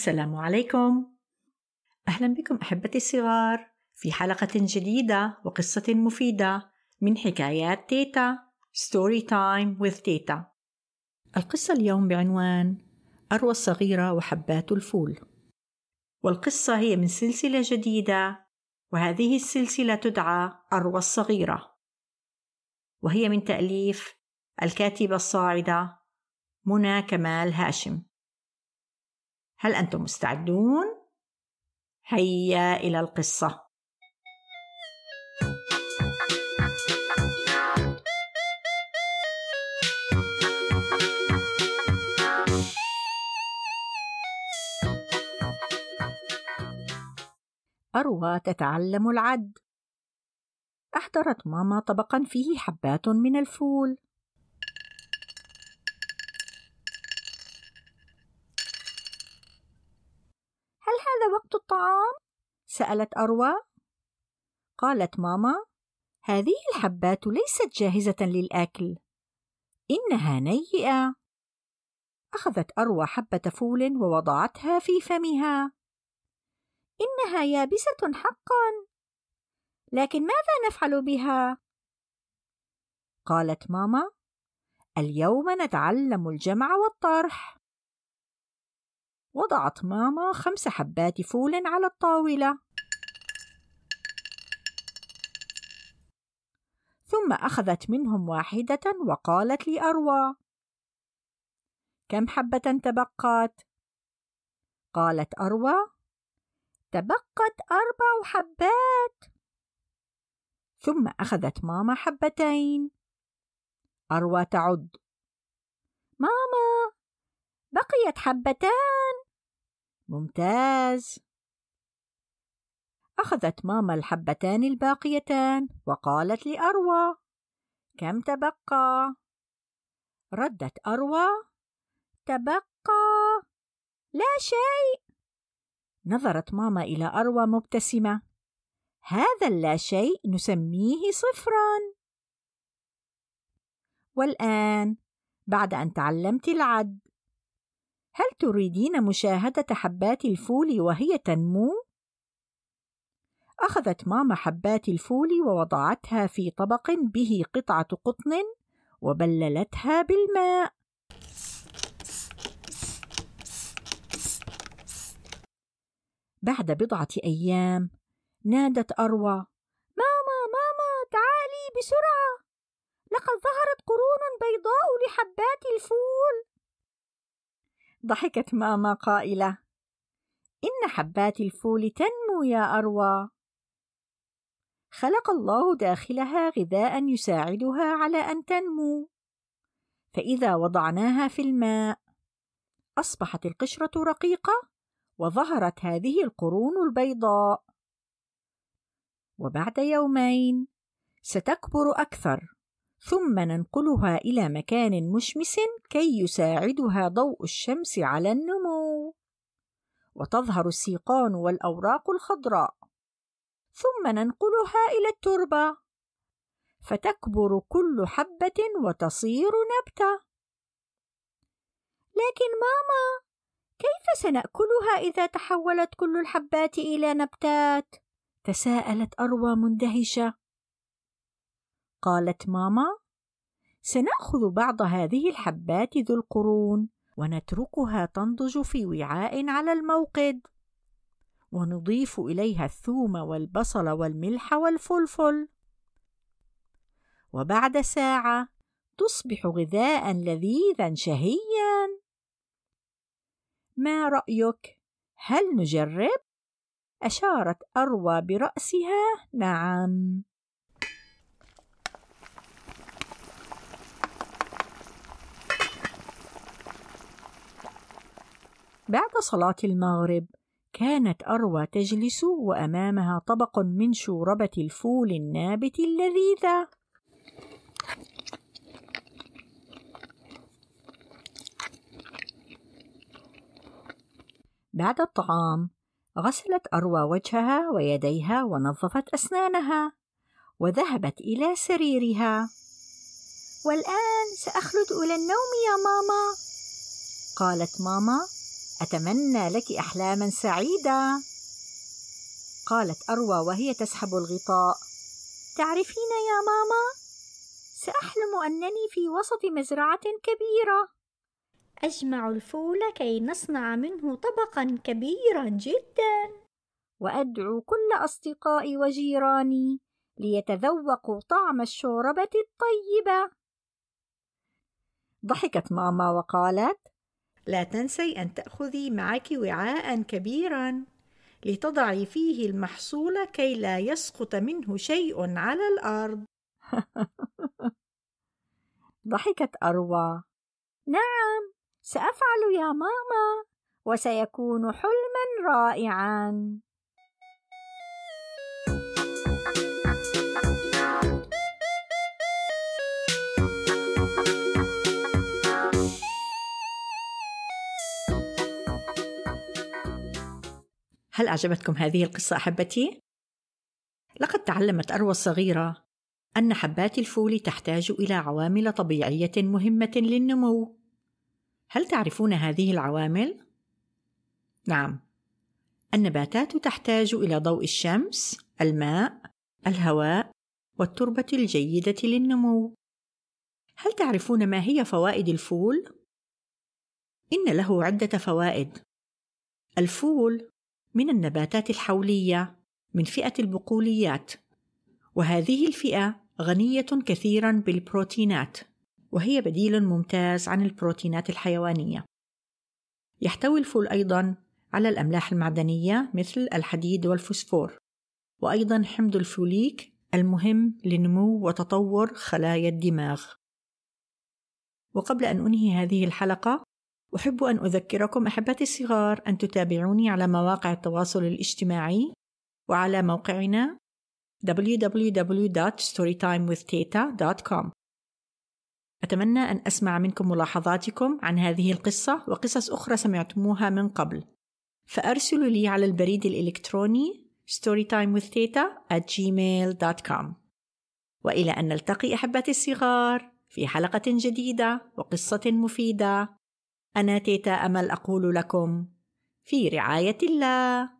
السلام عليكم أهلا بكم أحبتي الصغار في حلقة جديدة وقصة مفيدة من حكايات تيتا ستوري تايم with تيتا القصة اليوم بعنوان أروى الصغيرة وحبات الفول والقصة هي من سلسلة جديدة وهذه السلسلة تدعى أروى الصغيرة وهي من تأليف الكاتبة الصاعدة منى كمال هاشم هل أنتم مستعدون؟ هيا إلى القصة. أروى تتعلم العد. أحضرت ماما طبقا فيه حبات من الفول هذا وقت الطعام سالت اروى قالت ماما هذه الحبات ليست جاهزه للاكل انها نيئه اخذت اروى حبه فول ووضعتها في فمها انها يابسه حقا لكن ماذا نفعل بها قالت ماما اليوم نتعلم الجمع والطرح وضعت ماما خمس حبات فول على الطاولة ثم أخذت منهم واحدة وقالت لأروى كم حبة تبقت؟ قالت أروى تبقت أربع حبات ثم أخذت ماما حبتين أروى تعد ماما بقيت حبتان ممتاز أخذت ماما الحبتان الباقيتان وقالت لأروى: كم تبقى؟ ردت أروى: تبقى لا شيء. نظرت ماما إلى أروى مبتسمة: هذا اللا شيء نسميه صفرًا. والآن بعد أن تعلمت العد هل تريدين مشاهدة حبات الفول وهي تنمو؟ أخذت ماما حبات الفول ووضعتها في طبق به قطعة قطن وبللتها بالماء. بعد بضعة أيام نادت أروى: ماما ماما تعالي بسرعة! لقد ظهرت قرون بيضاء لحبات الفول ضحكت ماما قائلة إن حبات الفول تنمو يا أروى خلق الله داخلها غذاء يساعدها على أن تنمو فإذا وضعناها في الماء أصبحت القشرة رقيقة وظهرت هذه القرون البيضاء وبعد يومين ستكبر أكثر ثم ننقلها إلى مكان مشمس كي يساعدها ضوء الشمس على النمو وتظهر السيقان والأوراق الخضراء ثم ننقلها إلى التربة فتكبر كل حبة وتصير نبتة لكن ماما كيف سنأكلها إذا تحولت كل الحبات إلى نبتات؟ تساءلت أروى مندهشة قالت ماما سناخذ بعض هذه الحبات ذو القرون ونتركها تنضج في وعاء على الموقد ونضيف اليها الثوم والبصل والملح والفلفل وبعد ساعه تصبح غذاء لذيذا شهيا ما رايك هل نجرب اشارت اروى براسها نعم بعد صلاة المغرب كانت أروى تجلس وأمامها طبق من شوربة الفول النابت اللذيذة بعد الطعام غسلت أروى وجهها ويديها ونظفت أسنانها وذهبت إلى سريرها والآن سأخلد إلى النوم يا ماما قالت ماما أتمنى لك أحلاما سعيدة قالت أروى وهي تسحب الغطاء تعرفين يا ماما سأحلم أنني في وسط مزرعة كبيرة أجمع الفول كي نصنع منه طبقا كبيرا جدا وأدعو كل أصدقائي وجيراني ليتذوقوا طعم الشوربة الطيبة ضحكت ماما وقالت لا تنسي أن تأخذي معك وعاء كبيرا لتضعي فيه المحصول كي لا يسقط منه شيء على الأرض ضحكت أروى نعم سأفعل يا ماما وسيكون حلما رائعا هل أعجبتكم هذه القصة أحبتي؟ لقد تعلمت أروى الصغيرة أن حبات الفول تحتاج إلى عوامل طبيعية مهمة للنمو. هل تعرفون هذه العوامل؟ نعم، النباتات تحتاج إلى ضوء الشمس، الماء، الهواء، والتربة الجيدة للنمو. هل تعرفون ما هي فوائد الفول؟ إن له عدة فوائد. الفول من النباتات الحولية من فئة البقوليات وهذه الفئة غنية كثيرا بالبروتينات وهي بديل ممتاز عن البروتينات الحيوانية يحتوي الفول أيضا على الأملاح المعدنية مثل الحديد والفوسفور وأيضا حمض الفوليك المهم لنمو وتطور خلايا الدماغ وقبل أن أنهي هذه الحلقة أحب أن أذكركم أحبتي الصغار أن تتابعوني على مواقع التواصل الاجتماعي وعلى موقعنا www.storytimewithteta.com أتمنى أن أسمع منكم ملاحظاتكم عن هذه القصة وقصص أخرى سمعتموها من قبل فأرسلوا لي على البريد الإلكتروني storytimewithteta@gmail.com وإلى أن نلتقي أحبتي الصغار في حلقة جديدة وقصة مفيدة أنا تيتا أمل أقول لكم في رعاية الله.